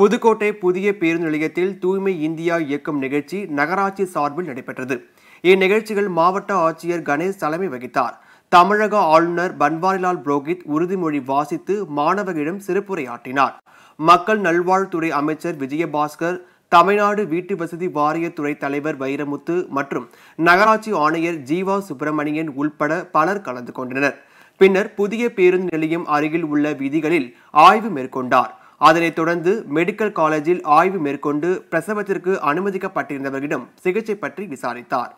புதுக்கோட்டை புதிய பேருந்து நிலையத்தில் தூய்மை இந்தியா இயக்கம் நிகழ்ச்சி நகராட்சி சார்பில் நடைபெற்றது இந்நிகழ்ச்சிகள் மாவட்ட ஆட்சியர் கணேஷ் தலைமை வகித்தார் தமிழக ஆளுநர் பன்வாரிலால் புரோஹித் உறுதிமொழி வாசித்து மாணவர்களிடம் சிறப்புரையாற்றினார் மக்கள் நல்வாழ்வுத்துறை அமைச்சர் விஜயபாஸ்கர் தமிழ்நாடு வீட்டு வசதி வாரியத்துறை தலைவர் வைரமுத்து மற்றும் நகராட்சி ஆணையர் ஜீவா சுப்பிரமணியன் உள்பட பலர் கலந்து கொண்டனர் பின்னர் புதிய பேருந்து நிலையம் அருகில் உள்ள வீதிகளில் ஆய்வு மேற்கொண்டார் அதனைத் தொடர்ந்து மெடிக்கல் காலேஜில் ஆய்வு மேற்கொண்டு பிரசவத்திற்கு அனுமதிக்கப்பட்டிருந்தவர்களிடம் சிகிச்சை பற்றி விசாரித்தார்